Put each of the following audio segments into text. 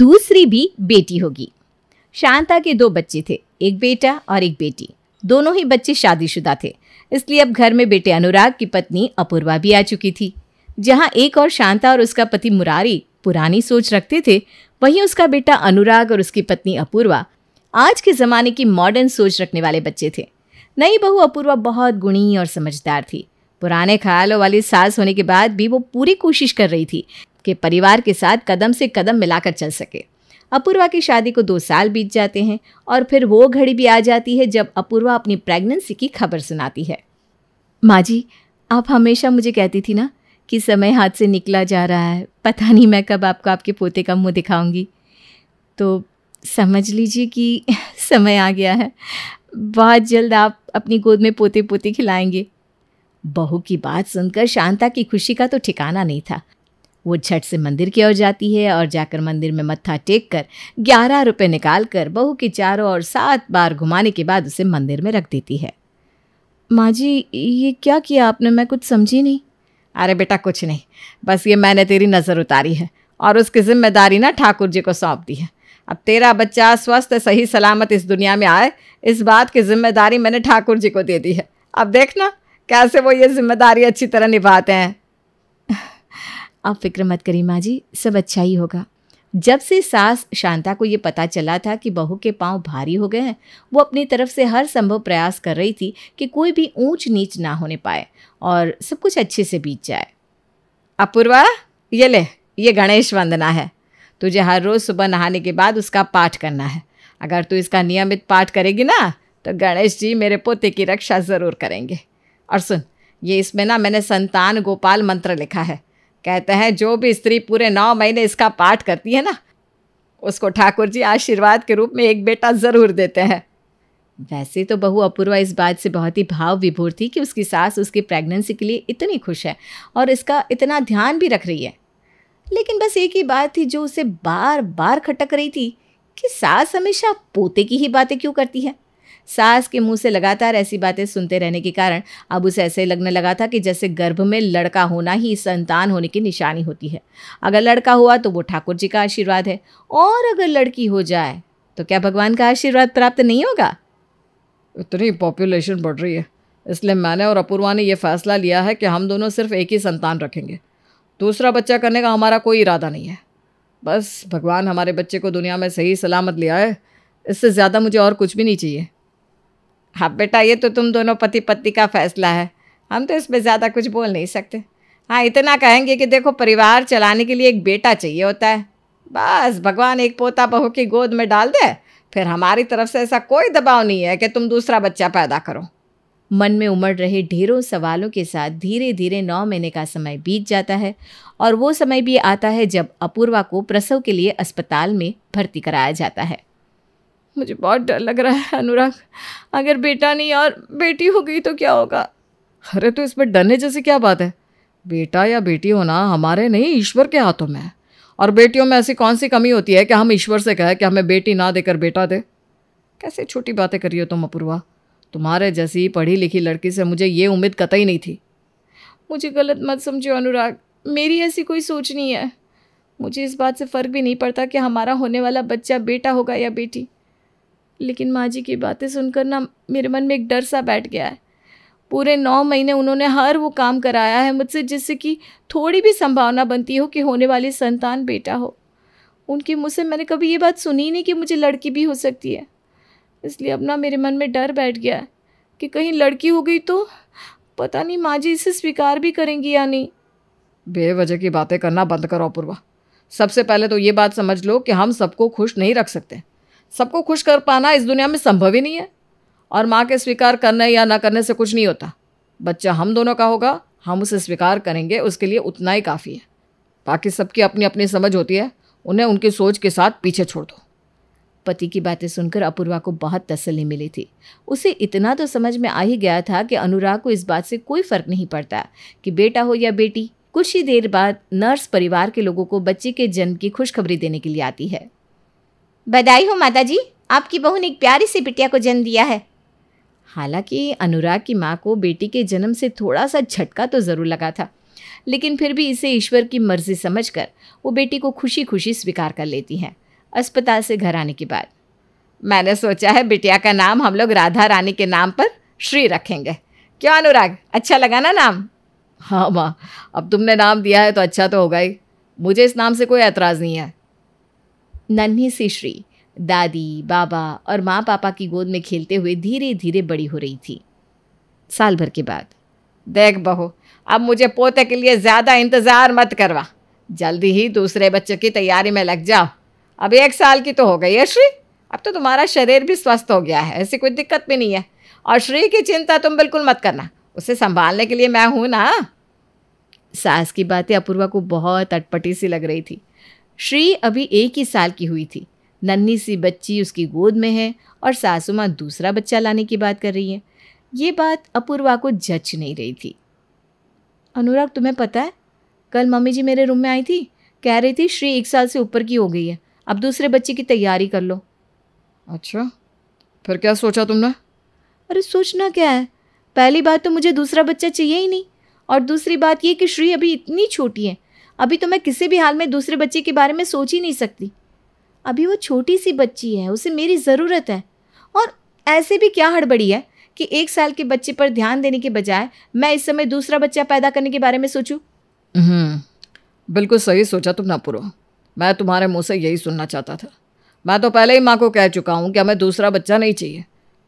दूसरी भी बेटी होगी शांता के दो बच्चे थे एक बेटा और एक बेटी दोनों ही बच्चे शादीशुदा थे इसलिए अब घर में बेटे अनुराग की पत्नी अपूर्वा भी आ चुकी थी जहाँ एक और शांता और उसका पति मुरारी पुरानी सोच रखते थे वहीं उसका बेटा अनुराग और उसकी पत्नी अपूर्वा आज के ज़माने की मॉडर्न सोच रखने वाले बच्चे थे नई बहू अपूर्वा बहुत गुणी और समझदार थी पुराने ख्यालों वाली सास होने के बाद भी वो पूरी कोशिश कर रही थी के परिवार के साथ कदम से कदम मिलाकर चल सके अपूर्वा की शादी को दो साल बीत जाते हैं और फिर वो घड़ी भी आ जाती है जब अपूर्वा अपनी प्रेगनेंसी की खबर सुनाती है माँ जी आप हमेशा मुझे कहती थी ना कि समय हाथ से निकला जा रहा है पता नहीं मैं कब आपको आपके पोते का मुंह दिखाऊंगी तो समझ लीजिए कि समय आ गया है बहुत जल्द आप अपनी गोद में पोते पोते खिलाएंगे बहू की बात सुनकर शांता की खुशी का तो ठिकाना नहीं था वो झट से मंदिर की ओर जाती है और जाकर मंदिर में मत्था टेक कर ग्यारह रुपये निकाल कर बहू की चारों ओर सात बार घुमाने के बाद उसे मंदिर में रख देती है माँ जी ये क्या किया आपने मैं कुछ समझी नहीं अरे बेटा कुछ नहीं बस ये मैंने तेरी नज़र उतारी है और उसकी जिम्मेदारी ना ठाकुर जी को सौंप दी है अब तेरा बच्चा स्वस्थ सही सलामत इस दुनिया में आए इस बात की जिम्मेदारी मैंने ठाकुर जी को दे दी है अब देखना कैसे वो ये जिम्मेदारी अच्छी तरह निभाते हैं आप फिक्र मत करिए माँ जी सब अच्छा ही होगा जब से सास शांता को ये पता चला था कि बहू के पांव भारी हो गए हैं वो अपनी तरफ से हर संभव प्रयास कर रही थी कि कोई भी ऊंच नीच ना होने पाए और सब कुछ अच्छे से बीत जाए अपूर्वा ये ले ये गणेश वंदना है तुझे हर रोज़ सुबह नहाने के बाद उसका पाठ करना है अगर तू इसका नियमित पाठ करेगी ना तो गणेश जी मेरे पोते की रक्षा ज़रूर करेंगे और सुन ये इसमें ना मैंने संतान गोपाल मंत्र लिखा है कहते हैं जो भी स्त्री पूरे नौ महीने इसका पाठ करती है ना उसको ठाकुर जी आशीर्वाद के रूप में एक बेटा ज़रूर देते हैं वैसे तो बहु अपूर्वा इस बात से बहुत ही भाव विभोर थी कि उसकी सास उसकी प्रेगनेंसी के लिए इतनी खुश है और इसका इतना ध्यान भी रख रही है लेकिन बस एक ही बात थी जो उसे बार बार खटक रही थी कि सास हमेशा पोते की ही बातें क्यों करती है सास के मुंह से लगातार ऐसी बातें सुनते रहने के कारण अब उसे ऐसे लगने लगा था कि जैसे गर्भ में लड़का होना ही संतान होने की निशानी होती है अगर लड़का हुआ तो वो ठाकुर जी का आशीर्वाद है और अगर लड़की हो जाए तो क्या भगवान का आशीर्वाद प्राप्त नहीं होगा इतनी पॉपुलेशन बढ़ रही है इसलिए मैंने और अपूर्वा ने यह फैसला लिया है कि हम दोनों सिर्फ एक ही संतान रखेंगे दूसरा बच्चा करने का हमारा कोई इरादा नहीं है बस भगवान हमारे बच्चे को दुनिया में सही सलामत लिया है इससे ज़्यादा मुझे और कुछ भी नहीं चाहिए हाँ बेटा ये तो तुम दोनों पति पत्नी का फैसला है हम तो इसमें ज़्यादा कुछ बोल नहीं सकते हाँ इतना कहेंगे कि देखो परिवार चलाने के लिए एक बेटा चाहिए होता है बस भगवान एक पोता बहू की गोद में डाल दे फिर हमारी तरफ से ऐसा कोई दबाव नहीं है कि तुम दूसरा बच्चा पैदा करो मन में उमड़ रहे ढेरों सवालों के साथ धीरे धीरे नौ महीने का समय बीत जाता है और वो समय भी आता है जब अपूर्वा को प्रसव के लिए अस्पताल में भर्ती कराया जाता है मुझे बहुत डर लग रहा है अनुराग अगर बेटा नहीं और बेटी हो गई तो क्या होगा अरे तो इसमें डरने जैसी क्या बात है बेटा या बेटी होना हमारे नहीं ईश्वर के हाथों में है और बेटियों में ऐसी कौन सी कमी होती है कि हम ईश्वर से कहें कि हमें बेटी ना देकर बेटा दे कैसे छोटी बातें करियो तुम अपूर्वा तुम्हारे जैसी पढ़ी लिखी लड़की से मुझे ये उम्मीद कतई नहीं थी मुझे गलत मत समझो अनुराग मेरी ऐसी कोई सोच नहीं है मुझे इस बात से फ़र्क भी नहीं पड़ता कि हमारा होने वाला बच्चा बेटा होगा या बेटी लेकिन माँ जी की बातें सुनकर ना मेरे मन में एक डर सा बैठ गया है पूरे नौ महीने उन्होंने हर वो काम कराया है मुझसे जिससे कि थोड़ी भी संभावना बनती हो कि होने वाली संतान बेटा हो उनकी मुझसे मैंने कभी ये बात सुनी नहीं कि मुझे लड़की भी हो सकती है इसलिए अपना मेरे मन में डर बैठ गया है कि कहीं लड़की हो गई तो पता नहीं माँ जी इसे स्वीकार भी करेंगी या नहीं बेवजह की बातें करना बंद करो अपूर्वा सबसे पहले तो ये बात समझ लो कि हम सबको खुश नहीं रख सकते सबको खुश कर पाना इस दुनिया में संभव ही नहीं है और माँ के स्वीकार करने या ना करने से कुछ नहीं होता बच्चा हम दोनों का होगा हम उसे स्वीकार करेंगे उसके लिए उतना ही काफ़ी है बाकी सबकी अपनी अपनी समझ होती है उन्हें उनकी सोच के साथ पीछे छोड़ दो पति की बातें सुनकर अपूर्वा को बहुत तसली मिली थी उसे इतना तो समझ में आ ही गया था कि अनुराग को इस बात से कोई फ़र्क नहीं पड़ता कि बेटा हो या बेटी कुछ ही देर बाद नर्स परिवार के लोगों को बच्चे के जन्म की खुशखबरी देने के लिए आती है बधाई हो माता जी आपकी बहू ने एक प्यारी सी बिटिया को जन्म दिया है हालांकि अनुराग की माँ को बेटी के जन्म से थोड़ा सा झटका तो ज़रूर लगा था लेकिन फिर भी इसे ईश्वर की मर्जी समझकर वो बेटी को खुशी खुशी स्वीकार कर लेती हैं अस्पताल से घर आने के बाद मैंने सोचा है बिटिया का नाम हम लोग राधा रानी के नाम पर श्री रखेंगे क्यों अनुराग अच्छा लगा ना नाम हाँ माँ अब तुमने नाम दिया है तो अच्छा तो होगा ही मुझे इस नाम से कोई ऐतराज़ नहीं है नन्ही सी श्री दादी बाबा और माँ पापा की गोद में खेलते हुए धीरे धीरे बड़ी हो रही थी साल भर के बाद देख बहू अब मुझे पोते के लिए ज़्यादा इंतज़ार मत करवा जल्दी ही दूसरे बच्चे की तैयारी में लग जाओ अब एक साल की तो हो गई है श्री अब तो तुम्हारा शरीर भी स्वस्थ हो गया है ऐसी कोई दिक्कत भी नहीं है और श्री की चिंता तुम बिल्कुल मत करना उसे संभालने के लिए मैं हूँ ना सास की बातें अपूर्वा को बहुत अटपटी सी लग रही थी श्री अभी एक ही साल की हुई थी नन्ही सी बच्ची उसकी गोद में है और सासू माँ दूसरा बच्चा लाने की बात कर रही है ये बात अपूर्वा को जच नहीं रही थी अनुराग तुम्हें पता है कल मम्मी जी मेरे रूम में आई थी कह रही थी श्री एक साल से ऊपर की हो गई है अब दूसरे बच्चे की तैयारी कर लो अच्छा फिर क्या सोचा तुमने अरे सोचना क्या है पहली बात तो मुझे दूसरा बच्चा चाहिए ही नहीं और दूसरी बात ये कि श्री अभी इतनी छोटी है अभी तो मैं किसी भी हाल में दूसरे बच्चे के बारे में सोच ही नहीं सकती अभी वो छोटी सी बच्ची है उसे मेरी ज़रूरत है और ऐसे भी क्या हड़बड़ी है कि एक साल के बच्चे पर ध्यान देने के बजाय मैं इस समय दूसरा बच्चा पैदा करने के बारे में सोचूं हम्म, बिल्कुल सही सोचा तुम पूरा मैं तुम्हारे मुंह से यही सुनना चाहता था मैं तो पहले ही माँ को कह चुका हूँ कि हमें दूसरा बच्चा नहीं चाहिए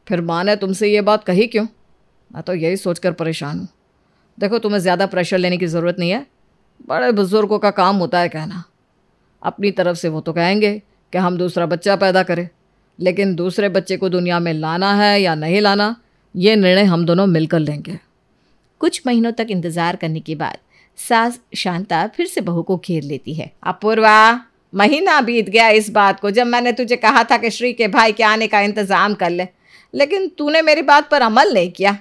फिर माँ ने तुमसे ये बात कही क्यों मैं तो यही सोचकर परेशान हूँ देखो तुम्हें ज़्यादा प्रेशर लेने की ज़रूरत नहीं है बड़े बुज़ुर्गों का काम होता है कहना अपनी तरफ से वो तो कहेंगे कि हम दूसरा बच्चा पैदा करें लेकिन दूसरे बच्चे को दुनिया में लाना है या नहीं लाना ये निर्णय हम दोनों मिलकर लेंगे कुछ महीनों तक इंतज़ार करने के बाद सास शांता फिर से बहू को घेर लेती है अपूर्वा महीना बीत गया इस बात को जब मैंने तुझे कहा था कि श्री के भाई के आने का इंतज़ाम कर ले लेकिन तूने मेरी बात पर अमल नहीं किया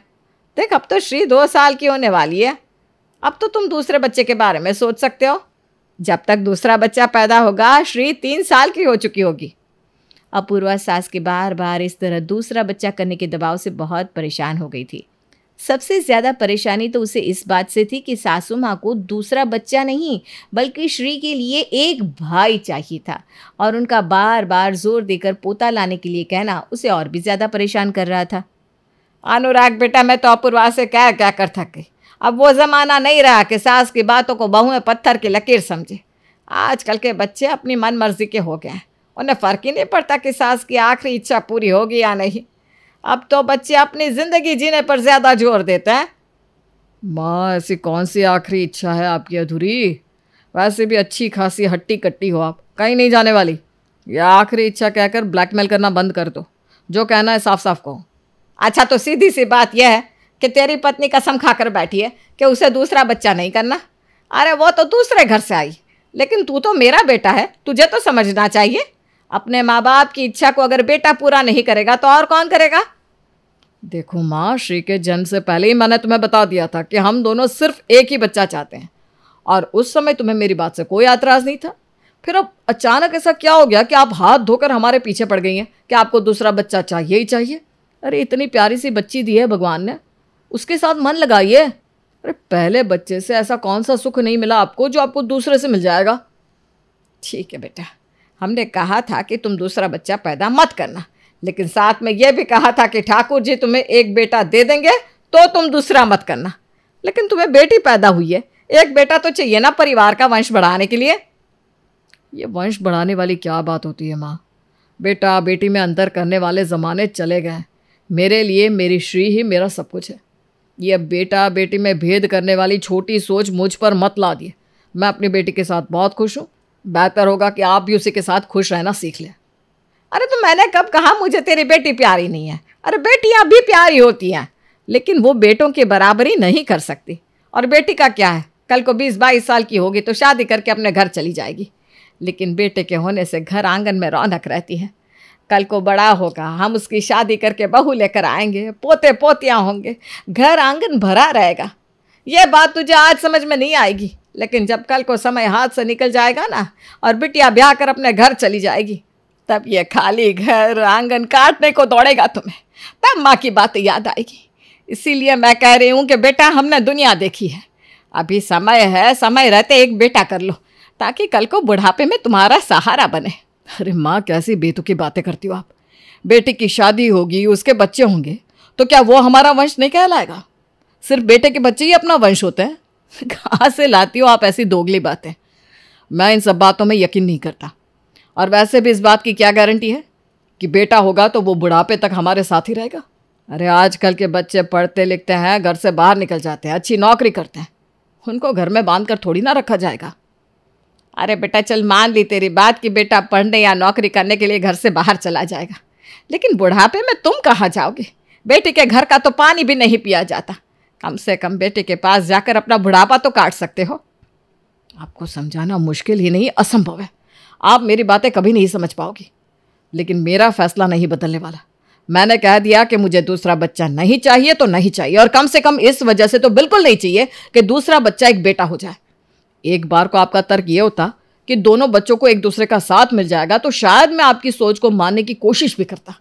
देख अब तो श्री दो साल की होने वाली है अब तो तुम दूसरे बच्चे के बारे में सोच सकते हो जब तक दूसरा बच्चा पैदा होगा श्री तीन साल की हो चुकी होगी अपूर्वा सास के बार बार इस तरह दूसरा बच्चा करने के दबाव से बहुत परेशान हो गई थी सबसे ज़्यादा परेशानी तो उसे इस बात से थी कि सासू माँ को दूसरा बच्चा नहीं बल्कि श्री के लिए एक भाई चाहिए था और उनका बार बार जोर देकर पोता लाने के लिए कहना उसे और भी ज़्यादा परेशान कर रहा था अनुराग बेटा मैं तो अपूर्वा से क्या क्या कर थक गई अब वो ज़माना नहीं रहा कि सास की बातों को बहुएं पत्थर की लकीर समझे आजकल के बच्चे अपनी मन मर्जी के हो गए हैं उन्हें फ़र्क ही नहीं पड़ता कि सास की आखिरी इच्छा पूरी होगी या नहीं अब तो बच्चे अपनी ज़िंदगी जीने पर ज़्यादा जोर देते हैं माँ ऐसी कौन सी आखिरी इच्छा है आपकी अधूरी वैसे भी अच्छी खासी हट्टी कट्टी हो आप कहीं नहीं जाने वाली यह आखिरी इच्छा कहकर ब्लैकमेल करना बंद कर दो जो कहना है साफ साफ कहो अच्छा तो सीधी सी बात यह है कि तेरी पत्नी कसम खाकर बैठी है कि उसे दूसरा बच्चा नहीं करना अरे वो तो दूसरे घर से आई लेकिन तू तो मेरा बेटा है तुझे तो समझना चाहिए अपने माँ बाप की इच्छा को अगर बेटा पूरा नहीं करेगा तो और कौन करेगा देखो माँ श्री के जन्म से पहले ही मैंने तुम्हें बता दिया था कि हम दोनों सिर्फ एक ही बच्चा चाहते हैं और उस समय तुम्हें मेरी बात से कोई ऐतराज़ नहीं था फिर अब अचानक ऐसा क्या हो गया कि आप हाथ धोकर हमारे पीछे पड़ गई हैं कि आपको दूसरा बच्चा चाहिए ही चाहिए अरे इतनी प्यारी सी बच्ची दी है भगवान ने उसके साथ मन लगाइए अरे पहले बच्चे से ऐसा कौन सा सुख नहीं मिला आपको जो आपको दूसरे से मिल जाएगा ठीक है बेटा हमने कहा था कि तुम दूसरा बच्चा पैदा मत करना लेकिन साथ में यह भी कहा था कि ठाकुर जी तुम्हें एक बेटा दे देंगे तो तुम दूसरा मत करना लेकिन तुम्हें बेटी पैदा हुई है एक बेटा तो चाहिए ना परिवार का वंश बढ़ाने के लिए ये वंश बढ़ाने वाली क्या बात होती है माँ बेटा बेटी में अंतर करने वाले ज़माने चले गए मेरे लिए मेरी श्री ही मेरा सब कुछ है ये बेटा बेटी में भेद करने वाली छोटी सोच मुझ पर मत ला दिए मैं अपनी बेटी के साथ बहुत खुश हूँ बेहतर होगा कि आप भी उसी के साथ खुश रहना सीख लें अरे तो मैंने कब कहा मुझे तेरी बेटी प्यारी नहीं है अरे बेटियाँ भी प्यारी होती हैं लेकिन वो बेटों की बराबरी नहीं कर सकती और बेटी का क्या है कल को बीस बाईस साल की होगी तो शादी करके अपने घर चली जाएगी लेकिन बेटे के होने से घर आंगन में रौनक रहती है कल को बड़ा होगा हम उसकी शादी करके बहू लेकर आएंगे पोते पोतियाँ होंगे घर आंगन भरा रहेगा ये बात तुझे आज समझ में नहीं आएगी लेकिन जब कल को समय हाथ से निकल जाएगा ना और बिटिया ब्याह कर अपने घर चली जाएगी तब ये खाली घर आंगन काटने को दौड़ेगा तुम्हें तब माँ की बात याद आएगी इसीलिए मैं कह रही हूँ कि बेटा हमने दुनिया देखी है अभी समय है समय रहते एक बेटा कर लो ताकि कल को बुढ़ापे में तुम्हारा सहारा बने अरे माँ कैसी बेतुकी बातें करती हो आप बेटे की शादी होगी उसके बच्चे होंगे तो क्या वो हमारा वंश नहीं कहलाएगा सिर्फ बेटे के बच्चे ही अपना वंश होते हैं कहाँ से लाती हो आप ऐसी दोगली बातें मैं इन सब बातों में यकीन नहीं करता और वैसे भी इस बात की क्या गारंटी है कि बेटा होगा तो वो बुढ़ापे तक हमारे साथ ही रहेगा अरे आजकल के बच्चे पढ़ते लिखते हैं घर से बाहर निकल जाते हैं अच्छी नौकरी करते हैं उनको घर में बांध कर थोड़ी ना रखा जाएगा अरे बेटा चल मान ली तेरी बात कि बेटा पढ़ने या नौकरी करने के लिए घर से बाहर चला जाएगा लेकिन बुढ़ापे में तुम कहाँ जाओगे बेटे के घर का तो पानी भी नहीं पिया जाता कम से कम बेटे के पास जाकर अपना बुढ़ापा तो काट सकते हो आपको समझाना मुश्किल ही नहीं असंभव है आप मेरी बातें कभी नहीं समझ पाओगी लेकिन मेरा फैसला नहीं बदलने वाला मैंने कह दिया कि मुझे दूसरा बच्चा नहीं चाहिए तो नहीं चाहिए और कम से कम इस वजह से तो बिल्कुल नहीं चाहिए कि दूसरा बच्चा एक बेटा हो जाए एक बार को आपका तर्क ये होता कि दोनों बच्चों को एक दूसरे का साथ मिल जाएगा तो शायद मैं आपकी सोच को मानने की कोशिश भी करता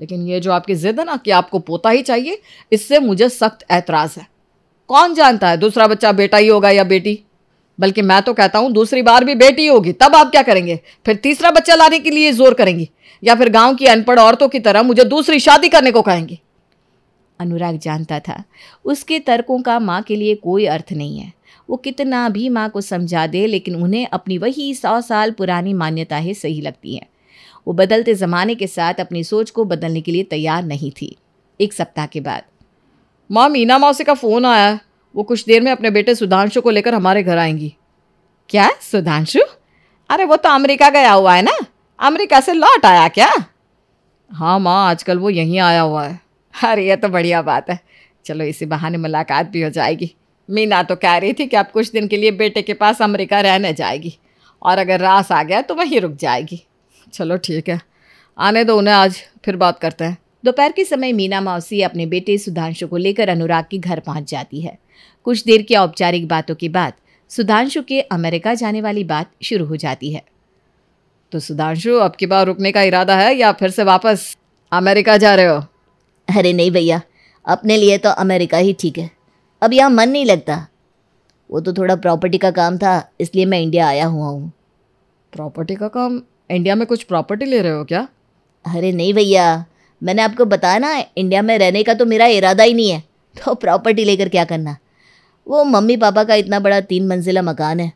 लेकिन ये जो आपकी ज़िद है ना कि आपको पोता ही चाहिए इससे मुझे सख्त ऐतराज़ है कौन जानता है दूसरा बच्चा बेटा ही होगा या बेटी बल्कि मैं तो कहता हूँ दूसरी बार भी बेटी होगी तब आप क्या करेंगे फिर तीसरा बच्चा लाने के लिए जोर करेंगी या फिर गांव की अनपढ़ औरतों की तरह मुझे दूसरी शादी करने को कहेंगी अनुराग जानता था उसके तर्कों का माँ के लिए कोई अर्थ नहीं है वो कितना भी माँ को समझा दे लेकिन उन्हें अपनी वही सौ साल पुरानी मान्यताएँ सही लगती हैं वो बदलते ज़माने के साथ अपनी सोच को बदलने के लिए तैयार नहीं थी एक सप्ताह के बाद माँ मीना मौसी का फ़ोन आया वो कुछ देर में अपने बेटे सुधांशु को लेकर हमारे घर आएंगी क्या सुधांशु अरे वो तो अमेरिका गया हुआ है ना अमेरिका से लौट आया क्या हाँ माँ आजकल वो यहीं आया हुआ है अरे ये तो बढ़िया बात है चलो इसी बहाने मुलाकात भी हो जाएगी मीना तो कह रही थी कि अब कुछ दिन के लिए बेटे के पास अमेरिका रहने जाएगी और अगर रास आ गया तो वहीं रुक जाएगी चलो ठीक है आने दो उन्हें आज फिर बात करते हैं दोपहर के समय मीना मौसी अपने बेटे सुधांशु को लेकर अनुराग के घर पहुंच जाती है कुछ देर की औपचारिक बातों के बाद सुधांशु के अमेरिका जाने वाली बात शुरू हो जाती है तो सुधांशु अब की बार रुकने का इरादा है या फिर से वापस अमेरिका जा रहे हो अरे नहीं भैया अपने लिए तो अमेरिका ही ठीक है अब यहाँ मन नहीं लगता वो तो थोड़ा प्रॉपर्टी का काम था इसलिए मैं इंडिया आया हुआ हूँ प्रॉपर्टी का काम इंडिया में कुछ प्रॉपर्टी ले रहे हो क्या अरे नहीं भैया मैंने आपको बताया ना इंडिया में रहने का तो मेरा इरादा ही नहीं है तो प्रॉपर्टी लेकर क्या करना वो मम्मी पापा का इतना बड़ा तीन मंजिला मकान है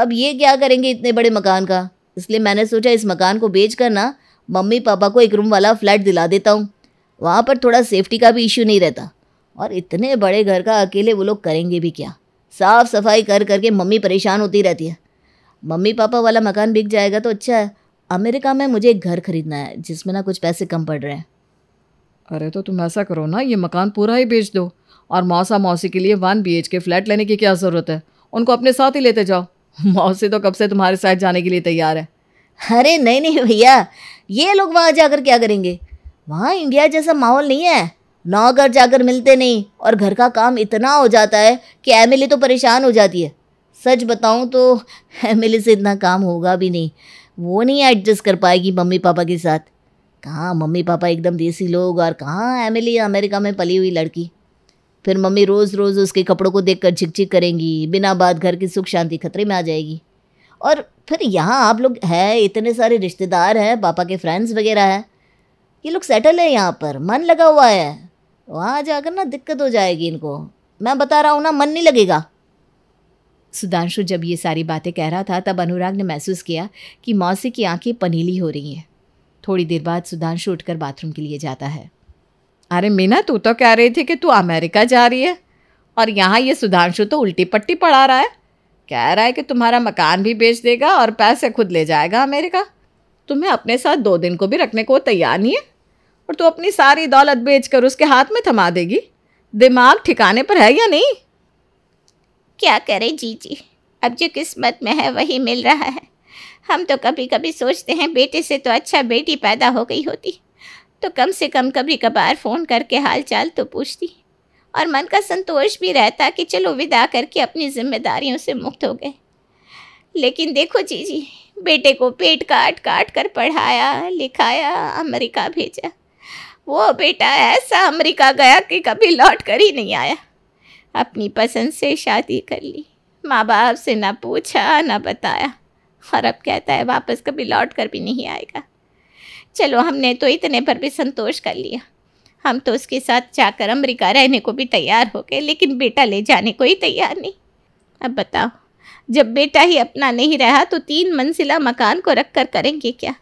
अब ये क्या करेंगे इतने बड़े मकान का इसलिए मैंने सोचा इस मकान को बेच कर ना मम्मी पापा को एक रूम वाला फ्लैट दिला देता हूँ वहाँ पर थोड़ा सेफ्टी का भी इशू नहीं रहता और इतने बड़े घर का अकेले वो लोग करेंगे भी क्या साफ सफाई कर करके मम्मी परेशान होती रहती है मम्मी पापा वाला मकान बिक जाएगा तो अच्छा है अमेरिका में मुझे एक घर खरीदना है जिसमें ना कुछ पैसे कम पड़ रहे हैं अरे तो तुम ऐसा करो ना ये मकान पूरा ही बेच दो और मौसा मौसी के लिए वन बी के फ्लैट लेने की क्या ज़रूरत है उनको अपने साथ ही लेते जाओ मौसी तो कब से तुम्हारे साथ जाने के लिए तैयार है अरे नहीं नहीं भैया ये लोग वहाँ जाकर क्या करेंगे वहाँ इंडिया जैसा माहौल नहीं है नौकर जाकर मिलते नहीं और घर का काम इतना हो जाता है कि एमिली तो परेशान हो जाती है सच बताऊँ तो एमिली से इतना काम होगा भी नहीं वो नहीं एडजस्ट कर पाएगी मम्मी पापा के साथ कहाँ मम्मी पापा एकदम देसी लोग और कहाँ एमिली अमेरिका में पली हुई लड़की फिर मम्मी रोज़ रोज़ उसके कपड़ों को देखकर झिकझिक करेंगी बिना बात घर की सुख शांति खतरे में आ जाएगी और फिर यहाँ आप लोग हैं इतने सारे रिश्तेदार हैं पापा के फ्रेंड्स वगैरह हैं ये लोग सेटल है यहाँ पर मन लगा हुआ है वहाँ जाकर ना दिक्कत हो जाएगी इनको मैं बता रहा हूँ ना मन नहीं लगेगा सुधांशु जब ये सारी बातें कह रहा था तब अनुराग ने महसूस किया कि मौसी की आंखें पनीली हो रही हैं थोड़ी देर बाद सुधांशु उठकर बाथरूम के लिए जाता है अरे मीना तू तो कह रही थी कि तू अमेरिका जा रही है और यहाँ ये सुधांशु तो उल्टी पट्टी पढ़ा रहा है कह रहा है कि तुम्हारा मकान भी बेच देगा और पैसे खुद ले जाएगा अमेरिका तुम्हें अपने साथ दो दिन को भी रखने को तैयार नहीं है और तू अपनी सारी दौलत बेचकर उसके हाथ में थमा देगी दिमाग ठिकाने पर है या नहीं क्या करें जी जी अब जो किस्मत में है वही मिल रहा है हम तो कभी कभी सोचते हैं बेटे से तो अच्छा बेटी पैदा हो गई होती तो कम से कम कभी कभार फ़ोन करके हाल चाल तो पूछती और मन का संतोष भी रहता कि चलो विदा करके अपनी जिम्मेदारियों से मुक्त हो गए लेकिन देखो जी जी बेटे को पेट काट काट कर पढ़ाया लिखाया अमेरिका भेजा वो बेटा ऐसा अमेरिका गया कि कभी लौट कर ही नहीं आया अपनी पसंद से शादी कर ली माँ बाप से ना पूछा ना बताया और अब कहता है वापस कभी लौट कर भी नहीं आएगा चलो हमने तो इतने पर भी संतोष कर लिया हम तो उसके साथ जाकर अमेरिका रहने को भी तैयार हो गए लेकिन बेटा ले जाने को ही तैयार नहीं अब बताओ जब बेटा ही अपना नहीं रहा तो तीन मंजिला मकान को रख कर करेंगे क्या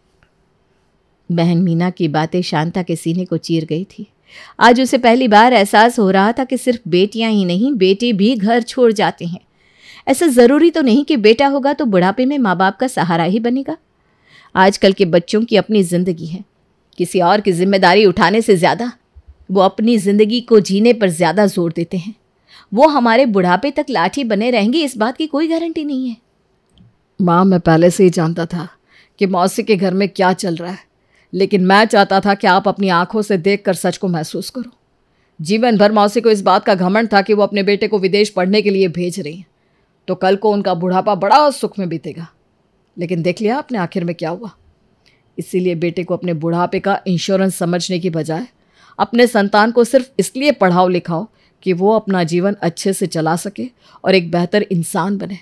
बहन मीना की बातें शांता के सीने को चीर गई थी आज उसे पहली बार एहसास हो रहा था कि सिर्फ बेटियां ही नहीं बेटे भी घर छोड़ जाते हैं ऐसा ज़रूरी तो नहीं कि बेटा होगा तो बुढ़ापे में माँ बाप का सहारा ही बनेगा आजकल के बच्चों की अपनी ज़िंदगी है किसी और की जिम्मेदारी उठाने से ज़्यादा वो अपनी ज़िंदगी को जीने पर ज़्यादा जोर देते हैं वो हमारे बुढ़ापे तक लाठी बने रहेंगे इस बात की कोई गारंटी नहीं है माँ मैं पहले से ही जानता था कि मौसी के घर में क्या चल रहा है लेकिन मैं चाहता था कि आप अपनी आंखों से देख कर सच को महसूस करो जीवन भर मौसी को इस बात का घमंड था कि वो अपने बेटे को विदेश पढ़ने के लिए भेज रही हैं तो कल को उनका बुढ़ापा बड़ा सुख में बीतेगा लेकिन देख लिया आपने आखिर में क्या हुआ इसीलिए बेटे को अपने बुढ़ापे का इंश्योरेंस समझने की बजाय अपने संतान को सिर्फ इसलिए पढ़ाओ लिखाओ कि वो अपना जीवन अच्छे से चला सके और एक बेहतर इंसान बने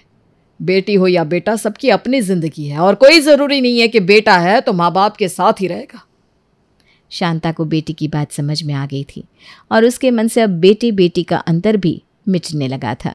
बेटी हो या बेटा सबकी अपनी ज़िंदगी है और कोई ज़रूरी नहीं है कि बेटा है तो माँ बाप के साथ ही रहेगा शांता को बेटी की बात समझ में आ गई थी और उसके मन से अब बेटी बेटी का अंतर भी मिटने लगा था